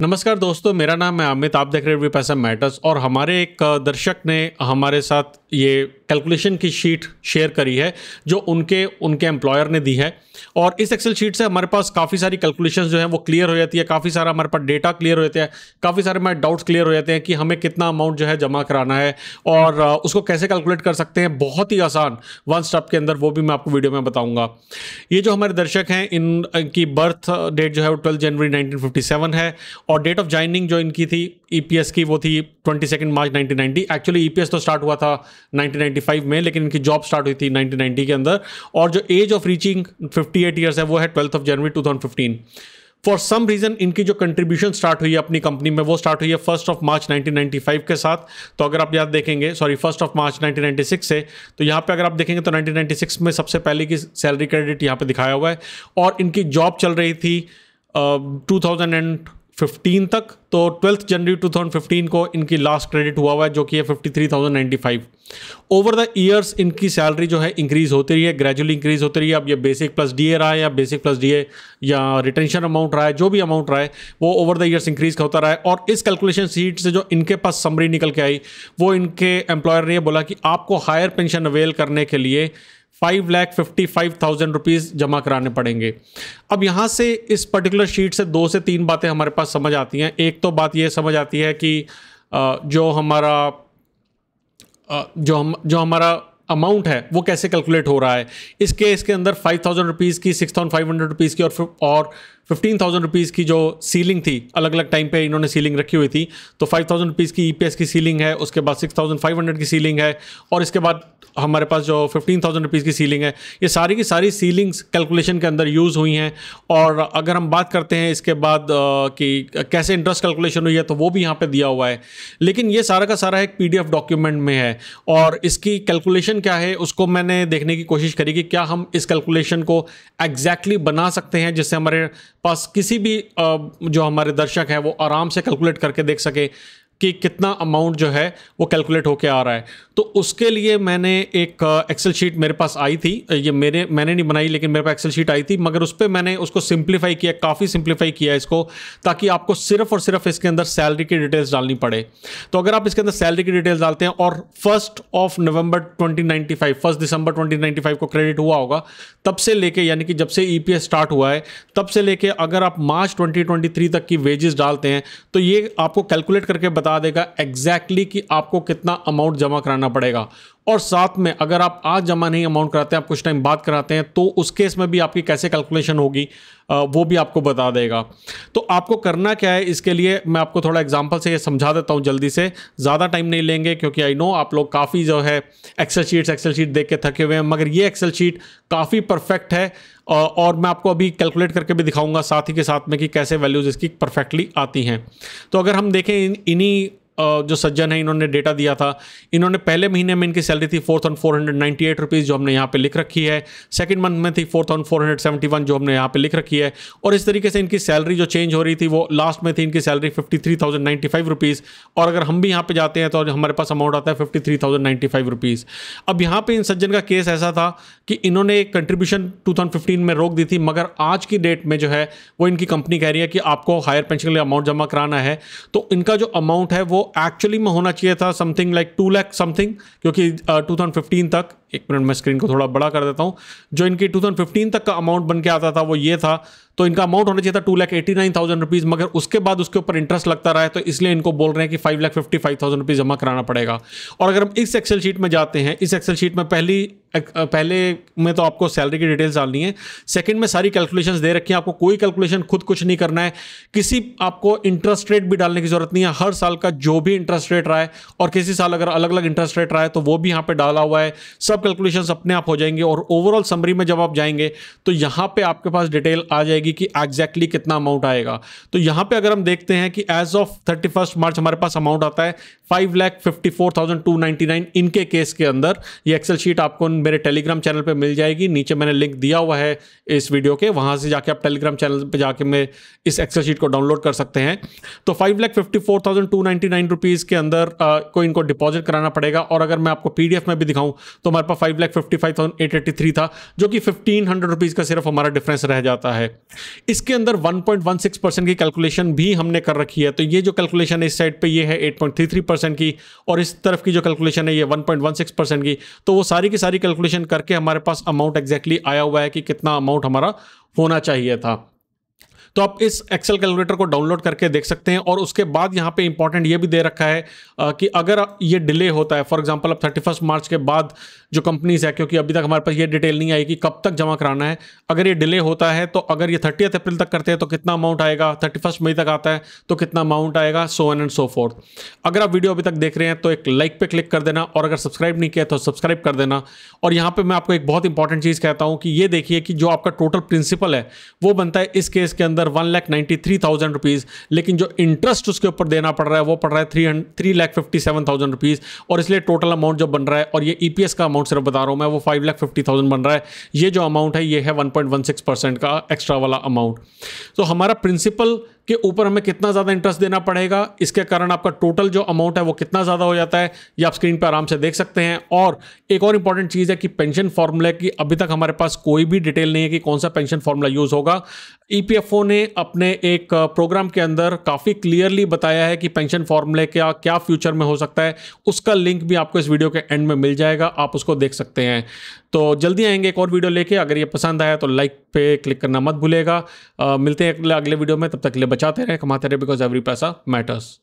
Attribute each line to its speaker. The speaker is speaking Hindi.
Speaker 1: नमस्कार दोस्तों मेरा नाम है अमित आप देख रहे हैं पैसा मैटर्स और हमारे एक दर्शक ने हमारे साथ ये कैलकुलेशन की शीट शेयर करी है जो उनके उनके एम्प्लॉयर ने दी है और इस एक्सेल शीट से हमारे पास काफ़ी सारी कैलकुलेशन जो है वो क्लियर हो जाती है काफ़ी सारा हमारे पास डेटा क्लियर हो जाता है काफ़ी सारे हमारे डाउट्स क्लियर हो जाते हैं कि हमें कितना अमाउंट जो है जमा कराना है और उसको कैसे कैलकुलेट कर सकते हैं बहुत ही आसान वन स्टॉप के अंदर वो भी मैं आपको वीडियो में बताऊँगा ये जो हमारे दर्शक हैं इनकी बर्थ डेट जो है वो ट्वेल्थ जनवरी नाइनटीन है और डेट ऑफ ज्वाइनिंग जो इनकी थी ईपीएस e की वो थी twenty second March ninety actually EPS तो स्टार्ट हुआ था नाइनटीन फाइव में लेकिन इनकी जॉब स्टार्ट हुई थी नाइनटीन नाइनटी के अंदर और जो age of reaching fifty eight years है वो है twelfth of January two thousand fifteen for some reason इनकी जो कंट्रीब्यूशन स्टार्ट हुई है अपनी कंपनी में वो स्टार्ट हुई है फर्स्ट ऑफ मार्च 1995 के साथ तो अगर आप याद देखेंगे सॉरी फर्स्ट ऑफ मार्च 1996 से तो यहाँ पे अगर आप देखेंगे तो 1996 में सबसे पहले की सैलरी क्रेडिट यहाँ पे दिखाया हुआ है और इनकी जॉब चल रही थी टू uh, 2015 तक तो ट्वेल्थ जनवरी 2015 को इनकी लास्ट क्रेडिट हुआ हुआ है जो कि है 53,095 ओवर द ईयर्स इनकी सैलरी जो है इंक्रीज होती रही है ग्रेजुअली इंक्रीज होती रही है अब ये बेसिक प्लस डीए रहा है या बेसिक प्लस डीए या रिटेंशन अमाउंट रहा है जो भी अमाउंट रहा है वो ओवर द ईयर्स इंक्रीज होता रहा है और इस कैलकुलेशन सीट से जो इनके पास समरी निकल के आई वो इनके एम्प्लॉयर ने बोला कि आपको हायर पेंशन अवेल करने के लिए five lakh fifty five thousand rupees जमा कराने पड़ेंगे अब यहाँ से इस पर्टिकुलर शीट से दो से तीन बातें हमारे पास समझ आती हैं एक तो बात ये समझ आती है कि जो हमारा जो हम जो हमारा अमाउंट है वो कैसे कैलकुलेट हो रहा है इस केस के अंदर फाइव थाउजेंड रुपीज़ की six thousand five hundred rupees की और और फिफ्टीन थाउजेंड रुपीज़ की जो सीलिंग थी अलग अलग टाइम पे इन्होंने सीलिंग रखी हुई थी तो फाइव थाउजेंड रुपीज़ की ई e की सीलिंग है उसके बाद सिक्स थाउजेंड फाइव हंड्रेड की सीलिंग है और इसके बाद हमारे पास जो फिफ्टीन थाउजेंड रुपीज़ की सीलिंग है ये सारी की सारी सीलिंग्स कैलकुलेशन के अंदर यूज़ हुई हैं और अगर हम बात करते हैं इसके बाद कि कैसे इंटरेस्ट कैलकुलेशन हुई है तो वो भी यहाँ पर दिया हुआ है लेकिन ये सारा का सारा एक पी डी एफ डॉक्यूमेंट में है और इसकी कैलकुलेशन कैलकुलेशन क्या है उसको मैंने देखने की कोशिश करी कि क्या हम इस कैलकुलेशन को एग्जैक्टली exactly बना सकते हैं जिससे हमारे पास किसी भी जो हमारे दर्शक हैं वो आराम से कैलकुलेट करके देख सके कि कितना अमाउंट जो है वो कैलकुलेट होके आ रहा है तो उसके लिए मैंने एक एक्सेल uh, शीट मेरे पास आई थी ये मेरे मैंने नहीं बनाई लेकिन मेरे पास एक्सेल शीट आई थी मगर उस पर मैंने उसको सिंप्लीफाई किया काफ़ी सिंप्लीफाई किया इसको ताकि आपको सिर्फ और सिर्फ इसके अंदर सैलरी की डिटेल्स डालनी पड़े तो अगर आप इसके अंदर सैलरी की डिटेल्स डालते हैं और first of November twenty first December twenty को क्रेडिट हुआ होगा तब से लेके यानी कि जब से ई e स्टार्ट हुआ है तब से लेके अगर आप मार्च ट्वेंटी तक की वेजेस डालते हैं तो ये आपको कैलकुलेट करके बता देगा एग्जैक्टली exactly कि आपको कितना अमाउंट जमा कराना पड़ेगा और साथ में अगर आप आज जमा नहीं अमाउंट कराते हैं आप कुछ टाइम बाद कराते हैं तो उस केस में भी आपकी कैसे कैलकुलेशन होगी वो भी आपको बता देगा तो आपको करना क्या है इसके लिए मैं आपको थोड़ा एग्जांपल से ये समझा देता हूँ जल्दी से ज़्यादा टाइम नहीं लेंगे क्योंकि आई नो आप लोग काफ़ी जो है एक्सेल शीट्स एक्सेल शीट देख के थके हुए हैं मगर ये एक्सेल शीट काफ़ी परफेक्ट है और मैं आपको अभी कैलकुलेट करके भी दिखाऊंगा साथ ही के साथ में कि कैसे वैल्यूज़ इसकी परफेक्टली आती हैं तो अगर हम देखें इन्हीं जो सज्जन है इन्होंने डेटा दिया था इन्होंने पहले महीने में इनकी सैलरी थी four thousand four hundred ninety eight rupees जो हमने यहाँ पे लिख रखी है सेकंड मंथ में थी four thousand four hundred seventy one जो हमने यहाँ पे लिख रखी है और इस तरीके से इनकी सैलरी जो चेंज हो रही थी वो लास्ट में थी इनकी salary fifty three thousand ninety five rupees और अगर हम भी यहाँ पर जाते हैं तो हमारे पास अमाउंट आता है fifty three thousand ninety five rupees अब यहाँ पर इन सज्जन का केस ऐसा था कि इन्होंने एक कंट्रीब्यूशन टू थाउजेंड फिफ्टीन में रोक दी थी मगर आज की डेट में जो है वो इनकी कंपनी कह रही है कि आपको हायर पेंशन के लिए अमाउंट जमा कराना है तो इनका जो अमाउंट है वो एक्चुअली में होना चाहिए था something like two lakh something क्योंकि टू uh, तक एक मिनट मैं स्क्रीन को थोड़ा बड़ा कर देता हूँ जो इनकी 2015 तक का अमाउंट बन के आता था वो ये था तो इनका अमाउंट होना चाहिए था two lakh eighty nine thousand rupees मगर उसके बाद उसके ऊपर इंटरेस्ट लगता रहा है तो इसलिए इनको बोल रहे हैं कि five lakh fifty five thousand rupees जमा कराना पड़ेगा और अगर हम इस एक्सेल शीट में जाते हैं इस एक्सेल शीट में पहली पहले में तो आपको सैलरी की डिटेल्स डालनी है सेकंड में सारी कैलकुलेशंस दे रखी हैं आपको कोई कैलकुलेशन खुद कुछ नहीं करना है किसी आपको इंटरेस्ट रेट भी डालने की ज़रूरत नहीं है हर साल का जो भी इंटरेस्ट रेट रहा है और किसी साल अगर अलग अलग इंटरेस्ट रेट रहा है तो वो भी यहाँ पर डाला हुआ है सब कैलकुलेशंस अपने आप हो जाएंगे और ओवरऑल समरी में जब आप जाएंगे तो यहाँ पे आपके पास डिटेल आ जाएगी कि एग्जैक्टली exactly कितना अमाउंट आएगा तो यहाँ पे अगर हम देखते हैं कि एज ऑफ थर्टी मार्च हमारे पास अमाउंट आता है five lakh fifty four thousand two ninety nine इनके केस के अंदर ये एक्सेल शीट आपको मेरे टेलीग्राम चैनल पर मिल जाएगी नीचे मैंने लिंक दिया हुआ है इस वीडियो के वहाँ से जाके आप टेलीग्राम चैनल पर जाके मैं इस एक्सेल शीट को डाउनलोड कर सकते हैं तो five lakh fifty four thousand two ninety nine rupees के अंदर को इनको डिपॉजिट कराना पड़ेगा और अगर मैं आपको पीडीएफ में भी दिखाऊँ तो हमारे हमारे पास five lakh fifty five thousand eight eighty three था जो कि फिफ्टीन हंड्रेड रुपीज़ का सिर्फ हमारा डिफरेंस रह जाता है इसके अंदर one point one six percent की कैलकुलेशन भी हमने कर रखी है तो ये जो कैलकुलेशन है इस साइड पर यह है eight point three three percent की और इस तरफ की जो कैलकुलेशन है ये one point one six percent की तो वो सारी की सारी कैलकुलेशन करके हमारे पास अमाउंट एक्जैक्टली आया हुआ है कि कितना अमाउंट हमारा होना चाहिए था तो आप इस एक्सेल कैलकुलेटर को डाउनलोड करके देख सकते हैं और उसके बाद यहाँ पे इंपॉर्टेंट ये भी दे रखा है कि अगर ये डिले होता है फॉर एग्जाम्पल अब थर्टी मार्च के बाद जो कंपनीज है क्योंकि अभी तक हमारे पास ये डिटेल नहीं आई कि कब तक जमा कराना है अगर ये डिले होता है तो अगर ये थर्टी अप्रैल तक करते हैं तो कितना अमाउंट आएगा थर्टी मई तक आता है तो कितना अमाउंट आएगा so on and so forth अगर आप वीडियो अभी तक देख रहे हैं तो एक लाइक पर क्लिक कर देना और अगर सब्सक्राइब नहीं किया तो सब्सक्राइब कर देना और यहाँ पर मैं आपको एक बहुत इंपॉर्टेंट चीज़ कहता हूँ कि ये देखिए कि जो आपका टोटल प्रिंसिपल है वो बनता है इस केस के अंदर अंदर one lakh ninety three thousand rupees लेकिन जो इंटरेस्ट उसके ऊपर देना पड़ रहा है वो पड़ रहा है three three lakh fifty seven thousand rupees और इसलिए टोटल अमाउंट जो बन रहा है और ये ई e का अमाउंट सिर्फ बता रहा हूँ मैं वो फाइव लैख फिफ्टी थाउजेंड बन रहा है ये जो अमाउंट है ये है one point one six percent का एक्स्ट्रा वाला अमाउंट तो हमारा प्रिंसिपल के ऊपर हमें कितना ज़्यादा इंटरेस्ट देना पड़ेगा इसके कारण आपका टोटल जो अमाउंट है वो कितना ज़्यादा हो जाता है ये आप स्क्रीन पर आराम से देख सकते हैं और एक और इंपॉर्टेंट चीज़ है कि पेंशन फार्मूला की अभी तक हमारे पास कोई भी डिटेल नहीं है कि कौन सा पेंशन फार्मूला यूज़ होगा ईपीएफओ e ने अपने एक प्रोग्राम के अंदर काफ़ी क्लियरली बताया है कि पेंशन फार्मूले का क्या फ्यूचर में हो सकता है उसका लिंक भी आपको इस वीडियो के एंड में मिल जाएगा आप उसको देख सकते हैं तो जल्दी आएंगे एक और वीडियो लेके अगर ये पसंद आया तो लाइक पे क्लिक करना मत भूलेगा मिलते हैं अगले वीडियो में तब तक के लिए बचाते रहे कमाते रहे बिकॉज एवरी पैसा मैटर्स